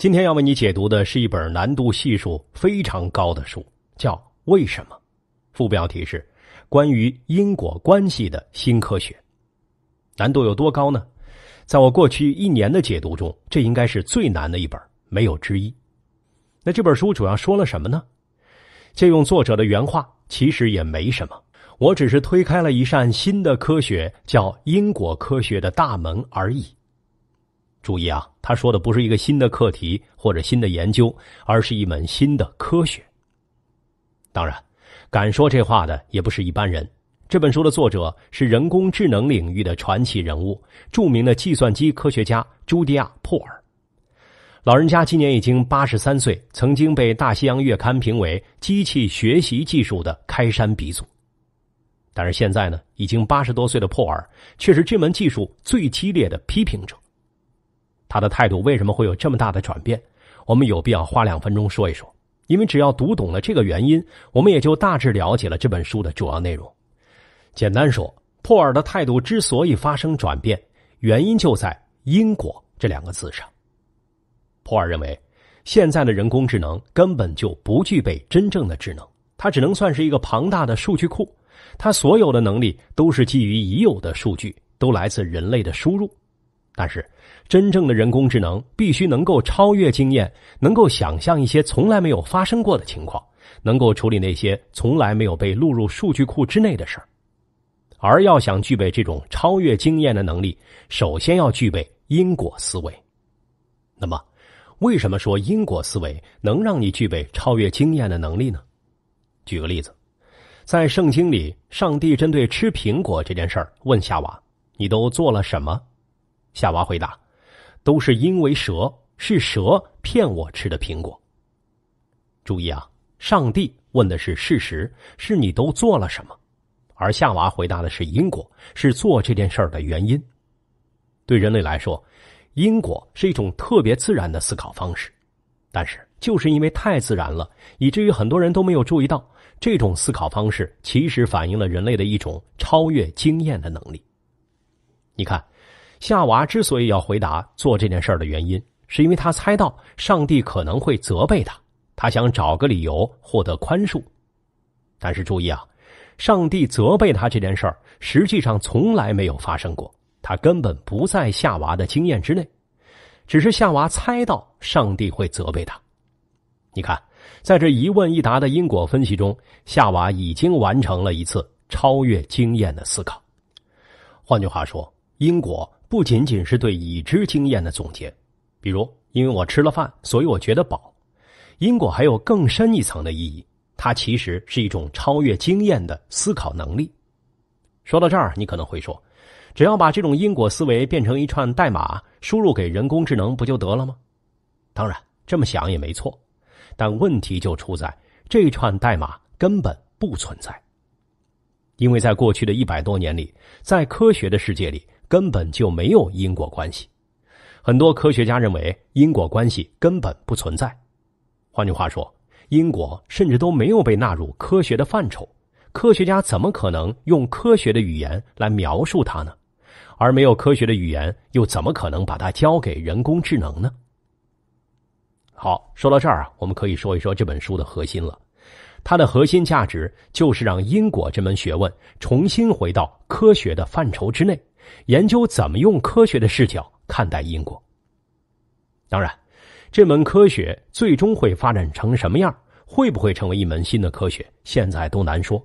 今天要为你解读的是一本难度系数非常高的书，叫《为什么》。副标题是“关于因果关系的新科学”。难度有多高呢？在我过去一年的解读中，这应该是最难的一本，没有之一。那这本书主要说了什么呢？借用作者的原话，其实也没什么，我只是推开了一扇新的科学，叫因果科学的大门而已。注意啊，他说的不是一个新的课题或者新的研究，而是一门新的科学。当然，敢说这话的也不是一般人。这本书的作者是人工智能领域的传奇人物，著名的计算机科学家朱迪亚·珀尔。老人家今年已经八十三岁，曾经被《大西洋月刊》评为机器学习技术的开山鼻祖。但是现在呢，已经八十多岁的珀尔却是这门技术最激烈的批评者。他的态度为什么会有这么大的转变？我们有必要花两分钟说一说，因为只要读懂了这个原因，我们也就大致了解了这本书的主要内容。简单说，珀尔的态度之所以发生转变，原因就在“因果”这两个字上。珀尔认为，现在的人工智能根本就不具备真正的智能，它只能算是一个庞大的数据库，它所有的能力都是基于已有的数据，都来自人类的输入。但是，真正的人工智能必须能够超越经验，能够想象一些从来没有发生过的情况，能够处理那些从来没有被录入数据库之内的事儿。而要想具备这种超越经验的能力，首先要具备因果思维。那么，为什么说因果思维能让你具备超越经验的能力呢？举个例子，在圣经里，上帝针对吃苹果这件事儿问夏娃：“你都做了什么？”夏娃回答：“都是因为蛇，是蛇骗我吃的苹果。”注意啊，上帝问的是事实，是你都做了什么；而夏娃回答的是因果，是做这件事儿的原因。对人类来说，因果是一种特别自然的思考方式，但是就是因为太自然了，以至于很多人都没有注意到，这种思考方式其实反映了人类的一种超越经验的能力。你看。夏娃之所以要回答做这件事的原因，是因为他猜到上帝可能会责备他，他想找个理由获得宽恕。但是注意啊，上帝责备他这件事儿实际上从来没有发生过，他根本不在夏娃的经验之内，只是夏娃猜到上帝会责备他。你看，在这一问一答的因果分析中，夏娃已经完成了一次超越经验的思考。换句话说，因果。不仅仅是对已知经验的总结，比如因为我吃了饭，所以我觉得饱。因果还有更深一层的意义，它其实是一种超越经验的思考能力。说到这儿，你可能会说，只要把这种因果思维变成一串代码，输入给人工智能不就得了吗？当然，这么想也没错，但问题就出在这串代码根本不存在，因为在过去的一百多年里，在科学的世界里。根本就没有因果关系，很多科学家认为因果关系根本不存在。换句话说，因果甚至都没有被纳入科学的范畴，科学家怎么可能用科学的语言来描述它呢？而没有科学的语言，又怎么可能把它交给人工智能呢？好，说到这儿啊，我们可以说一说这本书的核心了。它的核心价值就是让因果这门学问重新回到科学的范畴之内。研究怎么用科学的视角看待因果。当然，这门科学最终会发展成什么样，会不会成为一门新的科学，现在都难说。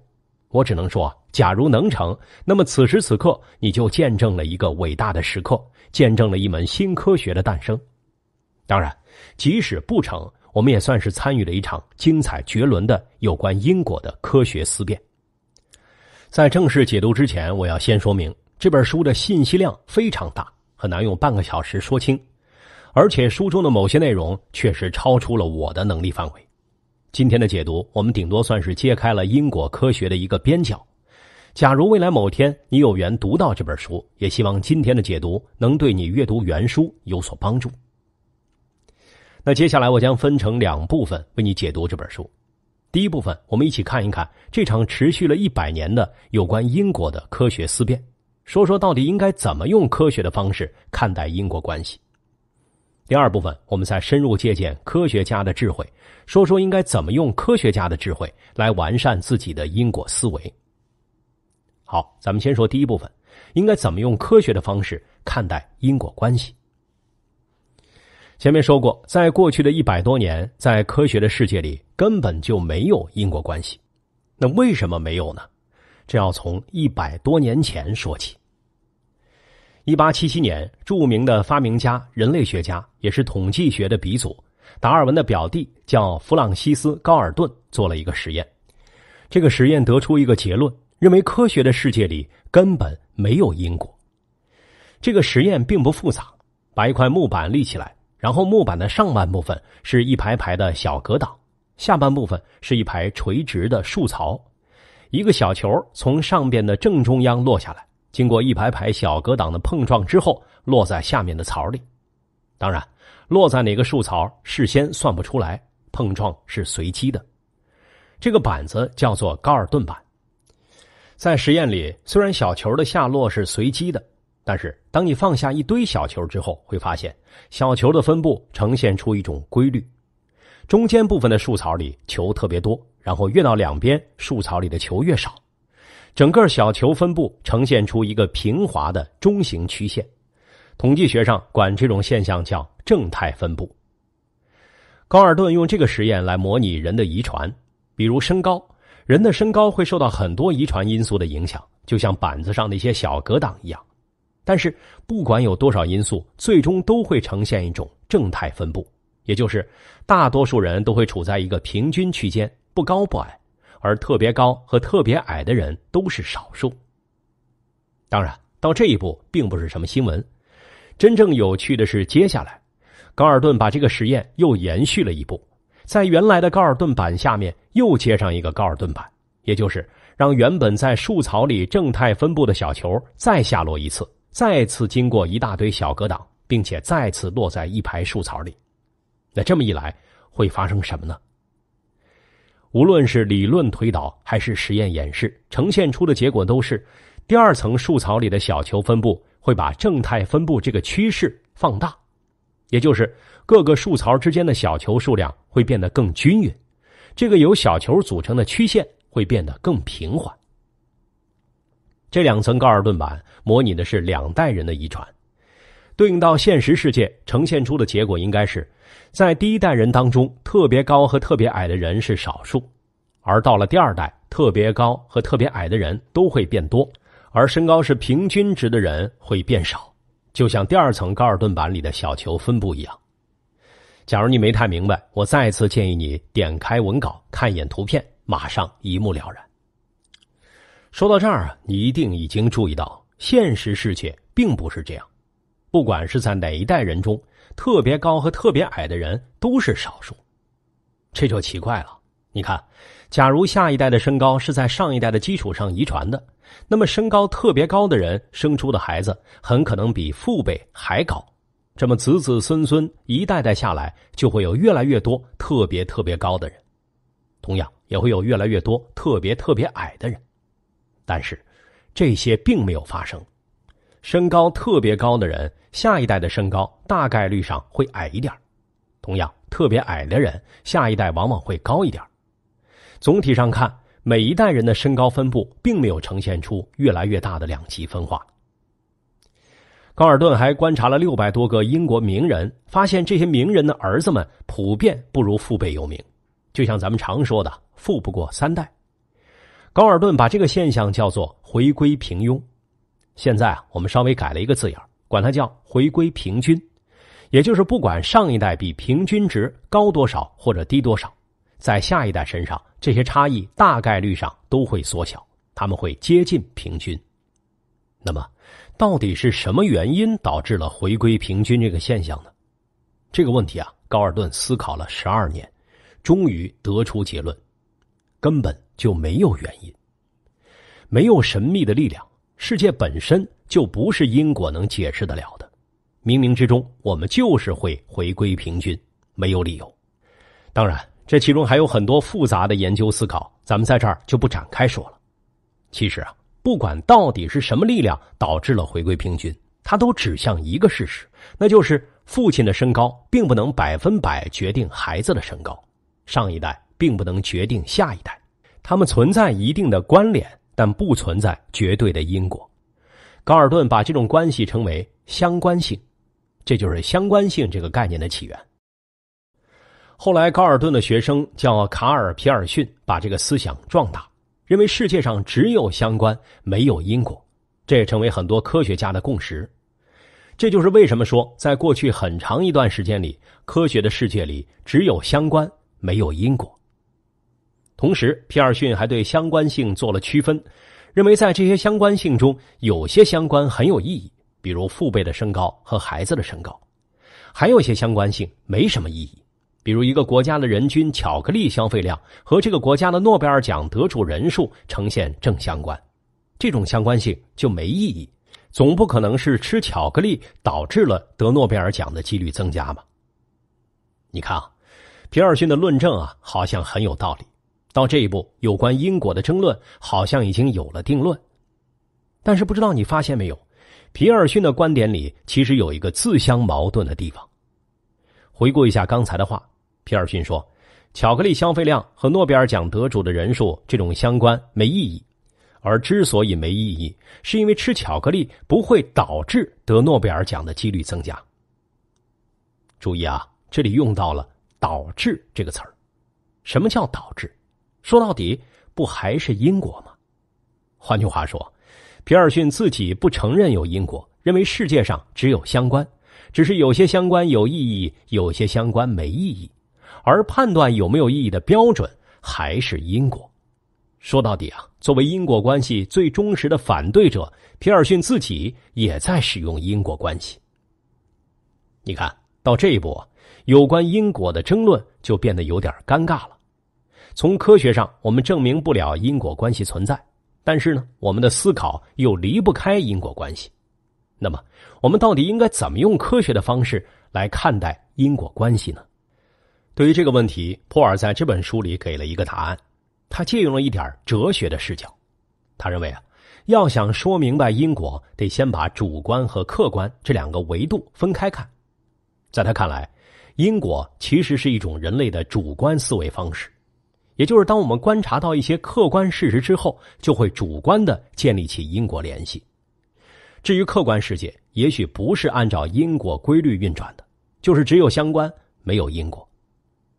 我只能说，假如能成，那么此时此刻你就见证了一个伟大的时刻，见证了一门新科学的诞生。当然，即使不成，我们也算是参与了一场精彩绝伦的有关因果的科学思辨。在正式解读之前，我要先说明。这本书的信息量非常大，很难用半个小时说清，而且书中的某些内容确实超出了我的能力范围。今天的解读，我们顶多算是揭开了因果科学的一个边角。假如未来某天你有缘读到这本书，也希望今天的解读能对你阅读原书有所帮助。那接下来我将分成两部分为你解读这本书。第一部分，我们一起看一看这场持续了一百年的有关因果的科学思辨。说说到底应该怎么用科学的方式看待因果关系？第二部分，我们再深入借鉴科学家的智慧，说说应该怎么用科学家的智慧来完善自己的因果思维。好，咱们先说第一部分，应该怎么用科学的方式看待因果关系？前面说过，在过去的一百多年，在科学的世界里根本就没有因果关系，那为什么没有呢？这要从一百多年前说起。一八七七年，著名的发明家、人类学家，也是统计学的鼻祖达尔文的表弟叫弗朗西斯·高尔顿，做了一个实验。这个实验得出一个结论，认为科学的世界里根本没有因果。这个实验并不复杂，把一块木板立起来，然后木板的上半部分是一排排的小格挡，下半部分是一排垂直的竖槽。一个小球从上边的正中央落下来，经过一排排小格挡的碰撞之后，落在下面的槽里。当然，落在哪个树槽事先算不出来，碰撞是随机的。这个板子叫做高尔顿板。在实验里，虽然小球的下落是随机的，但是当你放下一堆小球之后，会发现小球的分布呈现出一种规律：中间部分的树槽里球特别多。然后越到两边，树槽里的球越少，整个小球分布呈现出一个平滑的中型曲线。统计学上管这种现象叫正态分布。高尔顿用这个实验来模拟人的遗传，比如身高。人的身高会受到很多遗传因素的影响，就像板子上的一些小格挡一样。但是不管有多少因素，最终都会呈现一种正态分布，也就是大多数人都会处在一个平均区间。不高不矮，而特别高和特别矮的人都是少数。当然，到这一步并不是什么新闻。真正有趣的是，接下来，高尔顿把这个实验又延续了一步，在原来的高尔顿板下面又接上一个高尔顿板，也就是让原本在树槽里正态分布的小球再下落一次，再次经过一大堆小格挡，并且再次落在一排树槽里。那这么一来，会发生什么呢？无论是理论推导还是实验演示，呈现出的结果都是：第二层树槽里的小球分布会把正态分布这个趋势放大，也就是各个树槽之间的小球数量会变得更均匀，这个由小球组成的曲线会变得更平缓。这两层高尔顿板模拟的是两代人的遗传，对应到现实世界，呈现出的结果应该是。在第一代人当中，特别高和特别矮的人是少数，而到了第二代，特别高和特别矮的人都会变多，而身高是平均值的人会变少，就像第二层高尔顿板里的小球分布一样。假如你没太明白，我再次建议你点开文稿看一眼图片，马上一目了然。说到这儿，啊，你一定已经注意到，现实世界并不是这样，不管是在哪一代人中。特别高和特别矮的人都是少数，这就奇怪了。你看，假如下一代的身高是在上一代的基础上遗传的，那么身高特别高的人生出的孩子很可能比父辈还高，这么子子孙孙一代代下来，就会有越来越多特别特别高的人；同样，也会有越来越多特别特别矮的人。但是，这些并没有发生。身高特别高的人，下一代的身高大概率上会矮一点；同样，特别矮的人，下一代往往会高一点。总体上看，每一代人的身高分布并没有呈现出越来越大的两极分化。高尔顿还观察了六百多个英国名人，发现这些名人的儿子们普遍不如父辈有名，就像咱们常说的“富不过三代”。高尔顿把这个现象叫做“回归平庸”。现在啊，我们稍微改了一个字眼管它叫回归平均，也就是不管上一代比平均值高多少或者低多少，在下一代身上，这些差异大概率上都会缩小，他们会接近平均。那么，到底是什么原因导致了回归平均这个现象呢？这个问题啊，高尔顿思考了十二年，终于得出结论：根本就没有原因，没有神秘的力量。世界本身就不是因果能解释得了的，冥冥之中，我们就是会回归平均，没有理由。当然，这其中还有很多复杂的研究思考，咱们在这儿就不展开说了。其实啊，不管到底是什么力量导致了回归平均，它都指向一个事实，那就是父亲的身高并不能百分百决定孩子的身高，上一代并不能决定下一代，他们存在一定的关联。但不存在绝对的因果。高尔顿把这种关系称为相关性，这就是相关性这个概念的起源。后来，高尔顿的学生叫卡尔皮尔逊把这个思想壮大，认为世界上只有相关，没有因果，这也成为很多科学家的共识。这就是为什么说，在过去很长一段时间里，科学的世界里只有相关，没有因果。同时，皮尔逊还对相关性做了区分，认为在这些相关性中，有些相关很有意义，比如父辈的身高和孩子的身高；还有一些相关性没什么意义，比如一个国家的人均巧克力消费量和这个国家的诺贝尔奖得主人数呈现正相关，这种相关性就没意义，总不可能是吃巧克力导致了得诺贝尔奖的几率增加吧？你看啊，皮尔逊的论证啊，好像很有道理。到这一步，有关因果的争论好像已经有了定论，但是不知道你发现没有，皮尔逊的观点里其实有一个自相矛盾的地方。回顾一下刚才的话，皮尔逊说：“巧克力消费量和诺贝尔奖得主的人数这种相关没意义，而之所以没意义，是因为吃巧克力不会导致得诺贝尔奖的几率增加。”注意啊，这里用到了“导致”这个词儿。什么叫“导致”？说到底，不还是因果吗？换句话说，皮尔逊自己不承认有因果，认为世界上只有相关，只是有些相关有意义，有些相关没意义，而判断有没有意义的标准还是因果。说到底啊，作为因果关系最忠实的反对者，皮尔逊自己也在使用因果关系。你看到这一步，有关因果的争论就变得有点尴尬了。从科学上，我们证明不了因果关系存在，但是呢，我们的思考又离不开因果关系。那么，我们到底应该怎么用科学的方式来看待因果关系呢？对于这个问题，普尔在这本书里给了一个答案。他借用了一点哲学的视角，他认为啊，要想说明白因果，得先把主观和客观这两个维度分开看。在他看来，因果其实是一种人类的主观思维方式。也就是，当我们观察到一些客观事实之后，就会主观的建立起因果联系。至于客观世界，也许不是按照因果规律运转的，就是只有相关，没有因果。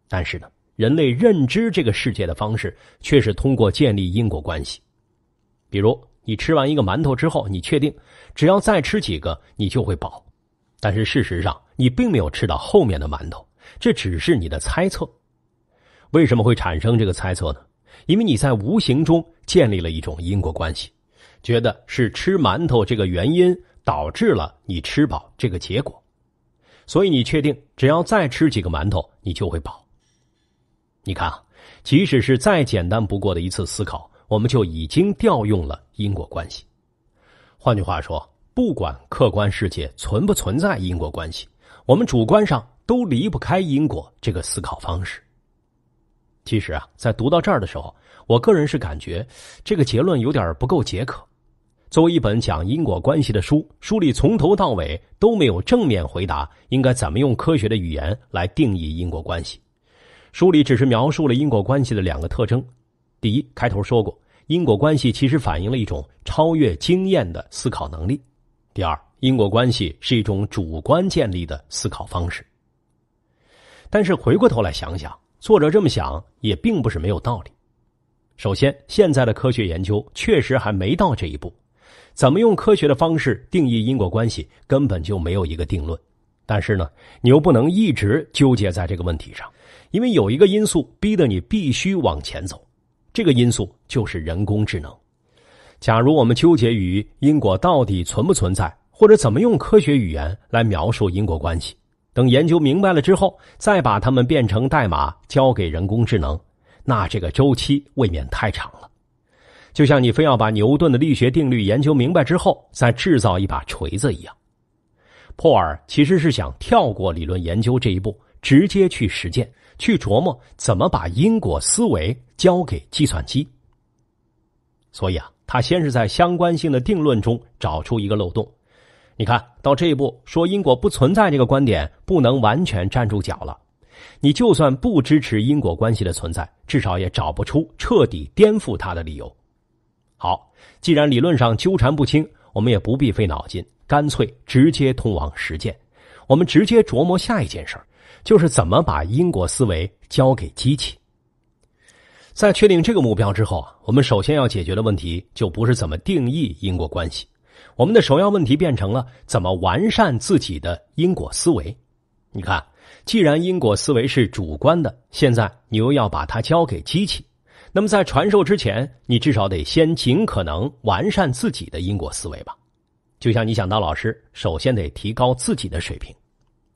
但是呢，人类认知这个世界的方式，却是通过建立因果关系。比如，你吃完一个馒头之后，你确定只要再吃几个，你就会饱。但是事实上，你并没有吃到后面的馒头，这只是你的猜测。为什么会产生这个猜测呢？因为你在无形中建立了一种因果关系，觉得是吃馒头这个原因导致了你吃饱这个结果，所以你确定只要再吃几个馒头，你就会饱。你看啊，即使是再简单不过的一次思考，我们就已经调用了因果关系。换句话说，不管客观世界存不存在因果关系，我们主观上都离不开因果这个思考方式。其实啊，在读到这儿的时候，我个人是感觉这个结论有点不够解渴。作为一本讲因果关系的书，书里从头到尾都没有正面回答应该怎么用科学的语言来定义因果关系。书里只是描述了因果关系的两个特征：第一，开头说过，因果关系其实反映了一种超越经验的思考能力；第二，因果关系是一种主观建立的思考方式。但是回过头来想想。作者这么想也并不是没有道理。首先，现在的科学研究确实还没到这一步，怎么用科学的方式定义因果关系根本就没有一个定论。但是呢，你又不能一直纠结在这个问题上，因为有一个因素逼得你必须往前走，这个因素就是人工智能。假如我们纠结于因果到底存不存在，或者怎么用科学语言来描述因果关系。等研究明白了之后，再把它们变成代码交给人工智能，那这个周期未免太长了。就像你非要把牛顿的力学定律研究明白之后，再制造一把锤子一样。珀尔其实是想跳过理论研究这一步，直接去实践，去琢磨怎么把因果思维交给计算机。所以啊，他先是在相关性的定论中找出一个漏洞。你看到这一步，说因果不存在这个观点不能完全站住脚了。你就算不支持因果关系的存在，至少也找不出彻底颠覆它的理由。好，既然理论上纠缠不清，我们也不必费脑筋，干脆直接通往实践。我们直接琢磨下一件事儿，就是怎么把因果思维交给机器。在确定这个目标之后，我们首先要解决的问题就不是怎么定义因果关系。我们的首要问题变成了怎么完善自己的因果思维。你看，既然因果思维是主观的，现在你又要把它交给机器，那么在传授之前，你至少得先尽可能完善自己的因果思维吧。就像你想当老师，首先得提高自己的水平，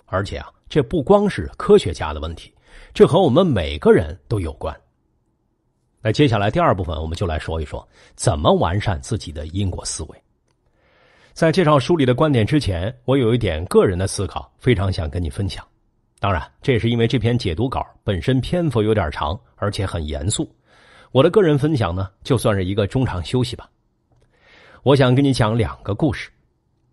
而且啊，这不光是科学家的问题，这和我们每个人都有关。那接下来第二部分，我们就来说一说怎么完善自己的因果思维。在介绍书里的观点之前，我有一点个人的思考，非常想跟你分享。当然，这也是因为这篇解读稿本身篇幅有点长，而且很严肃。我的个人分享呢，就算是一个中场休息吧。我想跟你讲两个故事。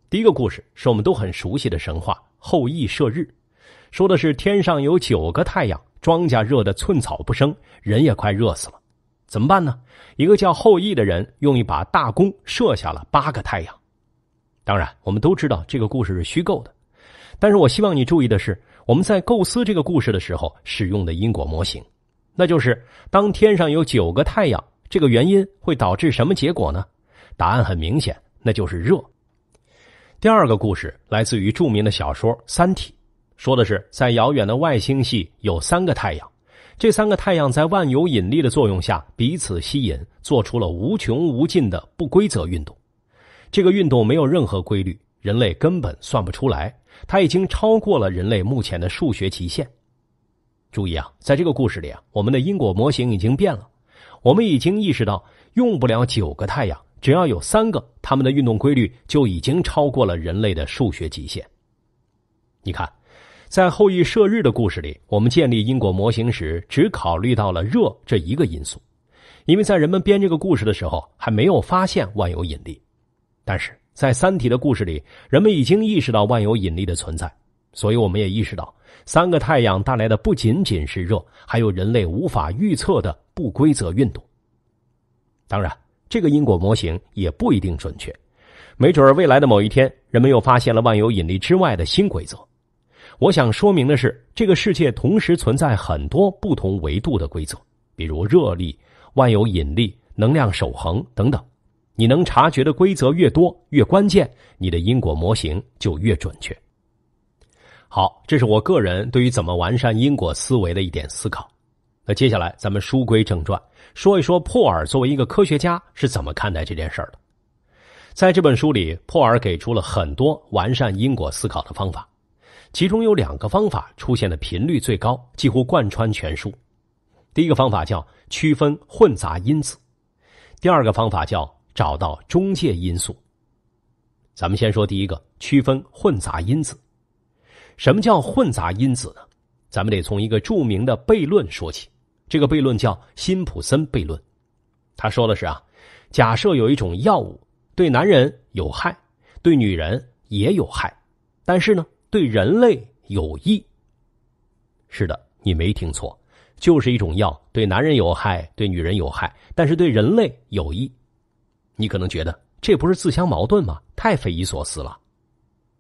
第一个故事是我们都很熟悉的神话——后羿射日，说的是天上有九个太阳，庄稼热得寸草不生，人也快热死了，怎么办呢？一个叫后羿的人用一把大弓射下了八个太阳。当然，我们都知道这个故事是虚构的，但是我希望你注意的是，我们在构思这个故事的时候使用的因果模型，那就是当天上有九个太阳，这个原因会导致什么结果呢？答案很明显，那就是热。第二个故事来自于著名的小说《三体》，说的是在遥远的外星系有三个太阳，这三个太阳在万有引力的作用下彼此吸引，做出了无穷无尽的不规则运动。这个运动没有任何规律，人类根本算不出来。它已经超过了人类目前的数学极限。注意啊，在这个故事里啊，我们的因果模型已经变了。我们已经意识到，用不了九个太阳，只要有三个，它们的运动规律就已经超过了人类的数学极限。你看，在后羿射日的故事里，我们建立因果模型时只考虑到了热这一个因素，因为在人们编这个故事的时候，还没有发现万有引力。但是在《三体》的故事里，人们已经意识到万有引力的存在，所以我们也意识到三个太阳带来的不仅仅是热，还有人类无法预测的不规则运动。当然，这个因果模型也不一定准确，没准儿未来的某一天，人们又发现了万有引力之外的新规则。我想说明的是，这个世界同时存在很多不同维度的规则，比如热力、万有引力、能量守恒等等。你能察觉的规则越多，越关键，你的因果模型就越准确。好，这是我个人对于怎么完善因果思维的一点思考。那接下来咱们书归正传，说一说珀尔作为一个科学家是怎么看待这件事儿的。在这本书里，珀尔给出了很多完善因果思考的方法，其中有两个方法出现的频率最高，几乎贯穿全书。第一个方法叫区分混杂因子，第二个方法叫。找到中介因素。咱们先说第一个，区分混杂因子。什么叫混杂因子呢？咱们得从一个著名的悖论说起。这个悖论叫辛普森悖论。他说的是啊，假设有一种药物对男人有害，对女人也有害，但是呢，对人类有益。是的，你没听错，就是一种药对男人有害，对女人有害，但是对人类有益。你可能觉得这不是自相矛盾吗？太匪夷所思了。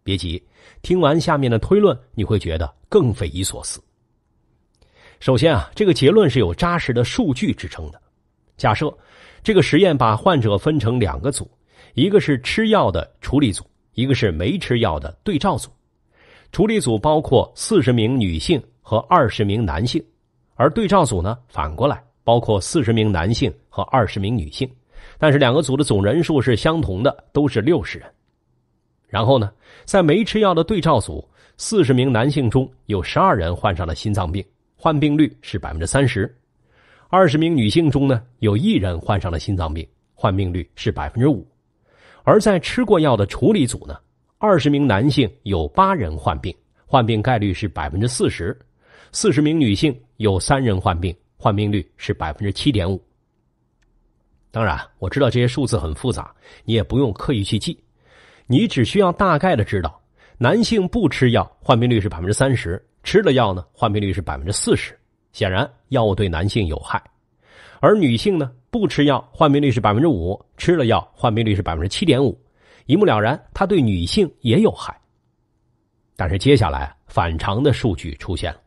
别急，听完下面的推论，你会觉得更匪夷所思。首先啊，这个结论是有扎实的数据支撑的。假设这个实验把患者分成两个组，一个是吃药的处理组，一个是没吃药的对照组。处理组包括四十名女性和二十名男性，而对照组呢，反过来包括四十名男性和二十名女性。但是两个组的总人数是相同的，都是六十人。然后呢，在没吃药的对照组，四十名男性中有十二人患上了心脏病，患病率是百分之三十；二十名女性中呢，有一人患上了心脏病，患病率是百分之五。而在吃过药的处理组呢，二十名男性有八人患病，患病概率是百分之四十；四十名女性有三人患病，患病率是百分之七点五。当然，我知道这些数字很复杂，你也不用刻意去记，你只需要大概的知道：男性不吃药患病率是百分之三十，吃了药呢患病率是百分之四十。显然，药物对男性有害；而女性呢，不吃药患病率是百分之五，吃了药患病率是百分之七点五，一目了然，它对女性也有害。但是接下来反常的数据出现了。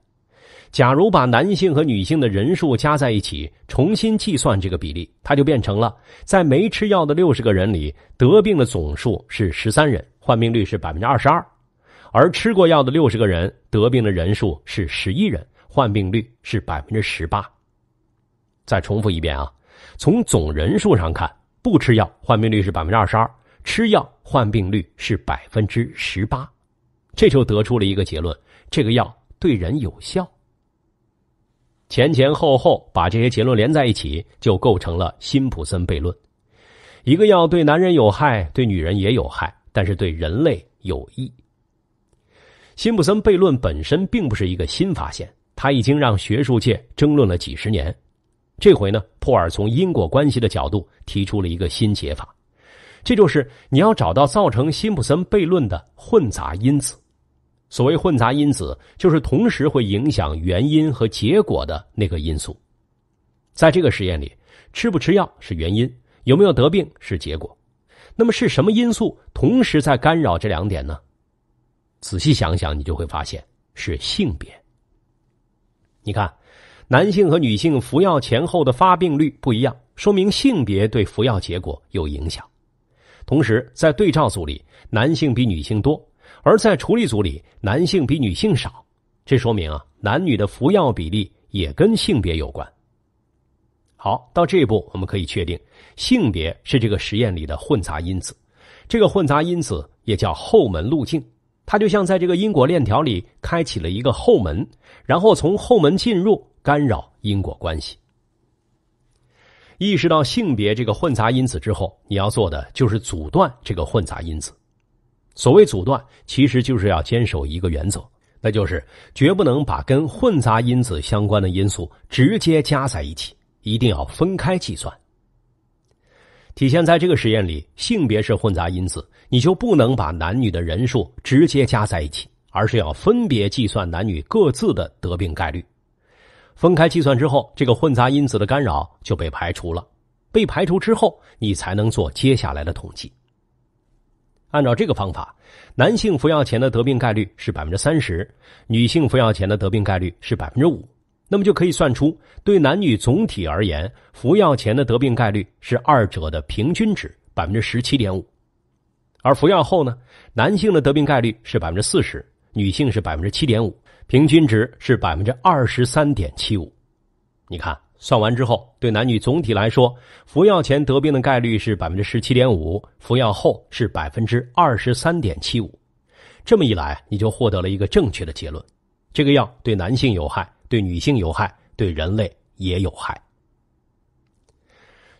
假如把男性和女性的人数加在一起，重新计算这个比例，它就变成了：在没吃药的六十个人里，得病的总数是十三人，患病率是百分之二十二；而吃过药的六十个人，得病的人数是十一人，患病率是百分之十八。再重复一遍啊，从总人数上看，不吃药患病率是百分之二十二，吃药患病率是百分之十八，这就得出了一个结论：这个药对人有效。前前后后把这些结论连在一起，就构成了辛普森悖论：一个药对男人有害，对女人也有害，但是对人类有益。辛普森悖论本身并不是一个新发现，它已经让学术界争论了几十年。这回呢，普尔从因果关系的角度提出了一个新解法，这就是你要找到造成辛普森悖论的混杂因子。所谓混杂因子，就是同时会影响原因和结果的那个因素。在这个实验里，吃不吃药是原因，有没有得病是结果。那么是什么因素同时在干扰这两点呢？仔细想想，你就会发现是性别。你看，男性和女性服药前后的发病率不一样，说明性别对服药结果有影响。同时，在对照组里，男性比女性多。而在处理组里，男性比女性少，这说明啊，男女的服药比例也跟性别有关。好，到这一步，我们可以确定性别是这个实验里的混杂因子。这个混杂因子也叫后门路径，它就像在这个因果链条里开启了一个后门，然后从后门进入干扰因果关系。意识到性别这个混杂因子之后，你要做的就是阻断这个混杂因子。所谓阻断，其实就是要坚守一个原则，那就是绝不能把跟混杂因子相关的因素直接加在一起，一定要分开计算。体现在这个实验里，性别是混杂因子，你就不能把男女的人数直接加在一起，而是要分别计算男女各自的得病概率。分开计算之后，这个混杂因子的干扰就被排除了。被排除之后，你才能做接下来的统计。按照这个方法，男性服药前的得病概率是百分之三十，女性服药前的得病概率是百分之五，那么就可以算出对男女总体而言，服药前的得病概率是二者的平均值百分之十七点五，而服药后呢，男性的得病概率是百分之四十，女性是百分之七点五，平均值是百分之二十三点七五，你看。算完之后，对男女总体来说，服药前得病的概率是百分之十七点五，服药后是百分之二十三点七五。这么一来，你就获得了一个正确的结论：这个药对男性有害，对女性有害，对人类也有害。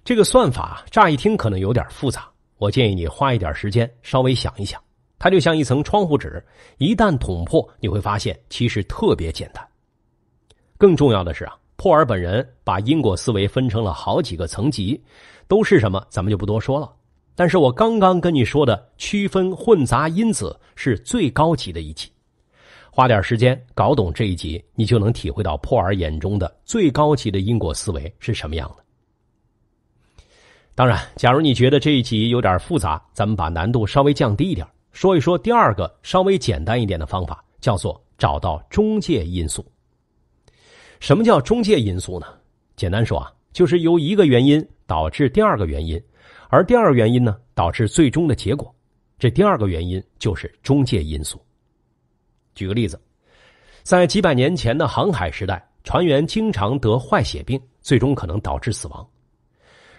这个算法乍一听可能有点复杂，我建议你花一点时间稍微想一想。它就像一层窗户纸，一旦捅破，你会发现其实特别简单。更重要的是啊。珀尔本人把因果思维分成了好几个层级，都是什么，咱们就不多说了。但是我刚刚跟你说的区分混杂因子是最高级的一级，花点时间搞懂这一级，你就能体会到珀尔眼中的最高级的因果思维是什么样的。当然，假如你觉得这一集有点复杂，咱们把难度稍微降低一点，说一说第二个稍微简单一点的方法，叫做找到中介因素。什么叫中介因素呢？简单说啊，就是由一个原因导致第二个原因，而第二个原因呢导致最终的结果。这第二个原因就是中介因素。举个例子，在几百年前的航海时代，船员经常得坏血病，最终可能导致死亡。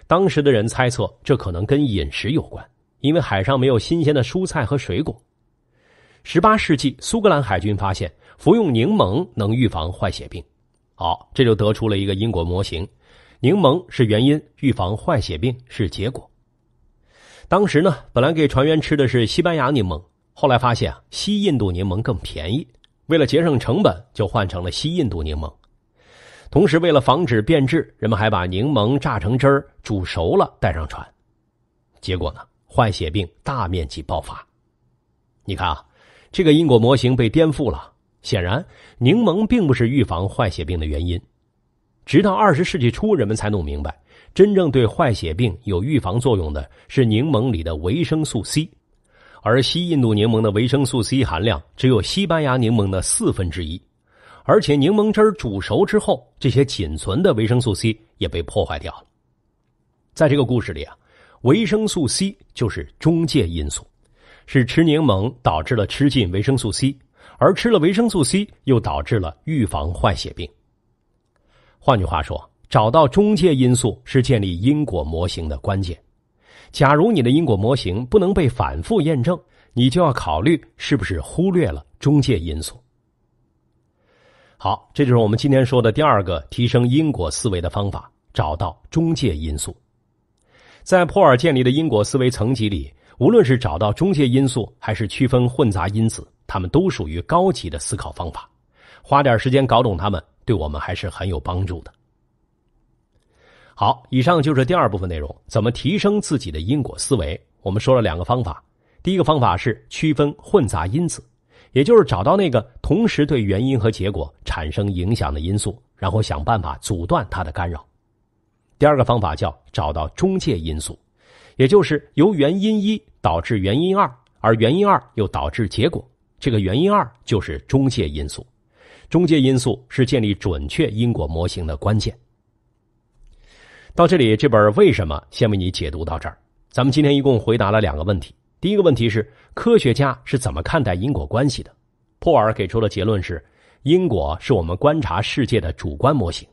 当时的人猜测这可能跟饮食有关，因为海上没有新鲜的蔬菜和水果。18世纪，苏格兰海军发现服用柠檬能预防坏血病。好，这就得出了一个因果模型：柠檬是原因，预防坏血病是结果。当时呢，本来给船员吃的是西班牙柠檬，后来发现啊，西印度柠檬更便宜，为了节省成本就换成了西印度柠檬。同时，为了防止变质，人们还把柠檬榨成汁儿，煮熟了带上船。结果呢，坏血病大面积爆发。你看啊，这个因果模型被颠覆了。显然，柠檬并不是预防坏血病的原因。直到二十世纪初，人们才弄明白，真正对坏血病有预防作用的是柠檬里的维生素 C。而西印度柠檬的维生素 C 含量只有西班牙柠檬的四分之一，而且柠檬汁煮熟之后，这些仅存的维生素 C 也被破坏掉了。在这个故事里啊，维生素 C 就是中介因素，是吃柠檬导致了吃进维生素 C。而吃了维生素 C，又导致了预防坏血病。换句话说，找到中介因素是建立因果模型的关键。假如你的因果模型不能被反复验证，你就要考虑是不是忽略了中介因素。好，这就是我们今天说的第二个提升因果思维的方法：找到中介因素。在普尔建立的因果思维层级里。无论是找到中介因素，还是区分混杂因子，他们都属于高级的思考方法。花点时间搞懂他们，对我们还是很有帮助的。好，以上就是第二部分内容：怎么提升自己的因果思维。我们说了两个方法，第一个方法是区分混杂因子，也就是找到那个同时对原因和结果产生影响的因素，然后想办法阻断它的干扰。第二个方法叫找到中介因素，也就是由原因一。导致原因二，而原因二又导致结果。这个原因二就是中介因素，中介因素是建立准确因果模型的关键。到这里，这本《为什么》先为你解读到这儿。咱们今天一共回答了两个问题：第一个问题是科学家是怎么看待因果关系的？珀尔给出的结论是，因果是我们观察世界的主观模型。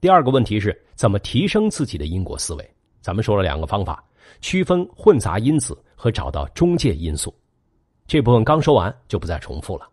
第二个问题是怎么提升自己的因果思维？咱们说了两个方法。区分混杂因子和找到中介因素，这部分刚说完就不再重复了。